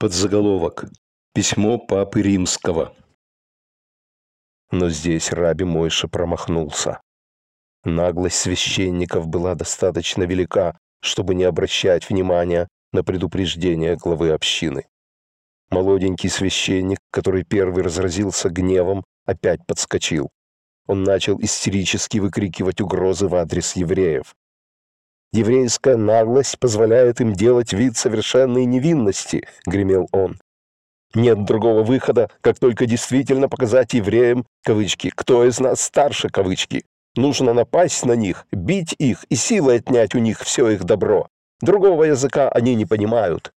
Под заголовок Письмо Папы Римского. Но здесь Раби Мойша промахнулся. Наглость священников была достаточно велика, чтобы не обращать внимания на предупреждение главы общины. Молоденький священник, который первый разразился гневом, опять подскочил. Он начал истерически выкрикивать угрозы в адрес евреев. Еврейская наглость позволяет им делать вид совершенной невинности», — гремел он. «Нет другого выхода, как только действительно показать евреям, кавычки, кто из нас старше, кавычки. Нужно напасть на них, бить их и силой отнять у них все их добро. Другого языка они не понимают».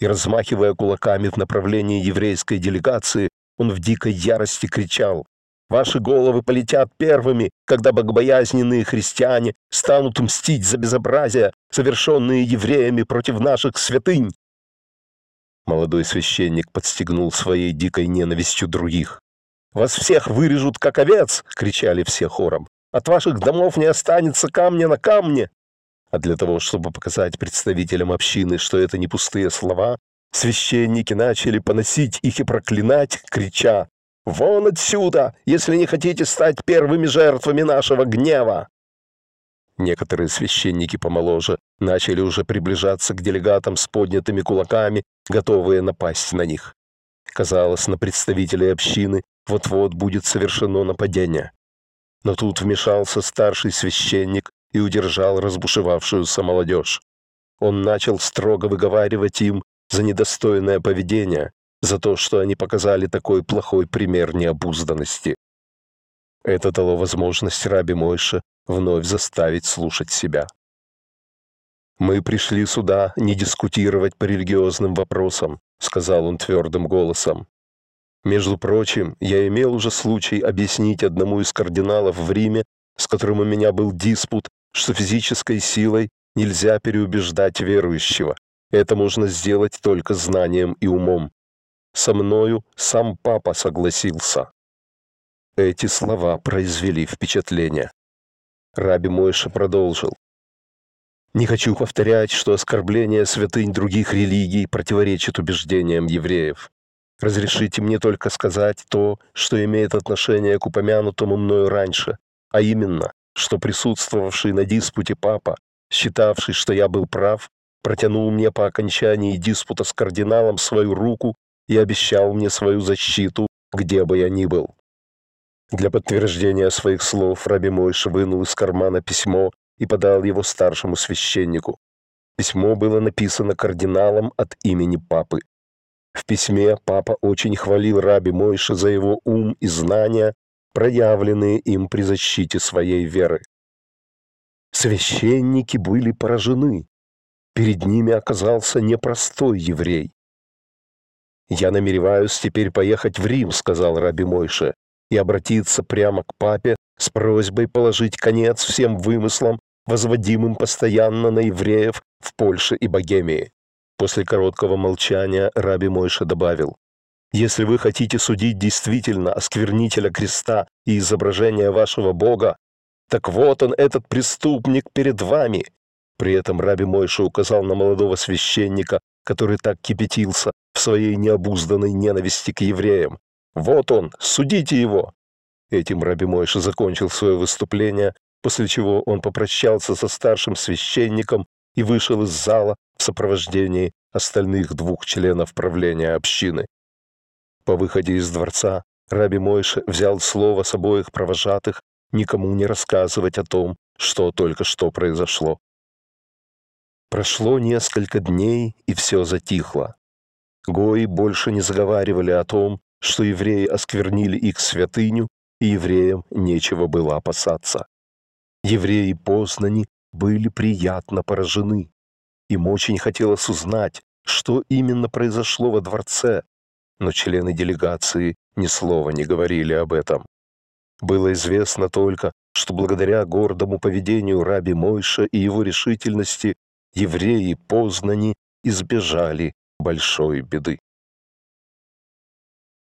И размахивая кулаками в направлении еврейской делегации, он в дикой ярости кричал Ваши головы полетят первыми, когда богобоязненные христиане станут мстить за безобразия, совершенные евреями против наших святынь. Молодой священник подстегнул своей дикой ненавистью других. «Вас всех вырежут, как овец!» — кричали все хором. «От ваших домов не останется камня на камне!» А для того, чтобы показать представителям общины, что это не пустые слова, священники начали поносить их и проклинать, крича Вон отсюда, если не хотите стать первыми жертвами нашего гнева!» Некоторые священники помоложе начали уже приближаться к делегатам с поднятыми кулаками, готовые напасть на них. Казалось, на представителей общины вот-вот будет совершено нападение. Но тут вмешался старший священник и удержал разбушевавшуюся молодежь. Он начал строго выговаривать им за недостойное поведение за то, что они показали такой плохой пример необузданности. Это дало возможность Раби Мойше вновь заставить слушать себя. «Мы пришли сюда не дискутировать по религиозным вопросам», — сказал он твердым голосом. «Между прочим, я имел уже случай объяснить одному из кардиналов в Риме, с которым у меня был диспут, что физической силой нельзя переубеждать верующего. Это можно сделать только знанием и умом со мною сам папа согласился». Эти слова произвели впечатление. Раби Мойша продолжил. Не хочу повторять, что оскорбление святынь других религий противоречит убеждениям евреев. Разрешите мне только сказать то, что имеет отношение к упомянутому мною раньше, а именно, что присутствовавший на диспуте папа, считавший, что я был прав, протянул мне по окончании диспута с кардиналом свою руку и обещал мне свою защиту, где бы я ни был. Для подтверждения своих слов Раби Мойш вынул из кармана письмо и подал его старшему священнику. Письмо было написано кардиналом от имени папы. В письме папа очень хвалил Раби Мойша за его ум и знания, проявленные им при защите своей веры. Священники были поражены. Перед ними оказался непростой еврей. «Я намереваюсь теперь поехать в Рим», — сказал Раби Мойше, «и обратиться прямо к папе с просьбой положить конец всем вымыслам, возводимым постоянно на евреев в Польше и Богемии». После короткого молчания Раби Мойша добавил, «Если вы хотите судить действительно осквернителя креста и изображения вашего Бога, так вот он, этот преступник, перед вами». При этом Раби Мойша указал на молодого священника, который так кипятился в своей необузданной ненависти к евреям. «Вот он! Судите его!» Этим Раби Мойша закончил свое выступление, после чего он попрощался со старшим священником и вышел из зала в сопровождении остальных двух членов правления общины. По выходе из дворца Раби Мойша взял слово с обоих провожатых никому не рассказывать о том, что только что произошло. Прошло несколько дней, и все затихло. Гои больше не заговаривали о том, что евреи осквернили их святыню, и евреям нечего было опасаться. Евреи Познани были приятно поражены. Им очень хотелось узнать, что именно произошло во дворце, но члены делегации ни слова не говорили об этом. Было известно только, что благодаря гордому поведению раби Мойша и его решительности евреи Познани избежали большой беды.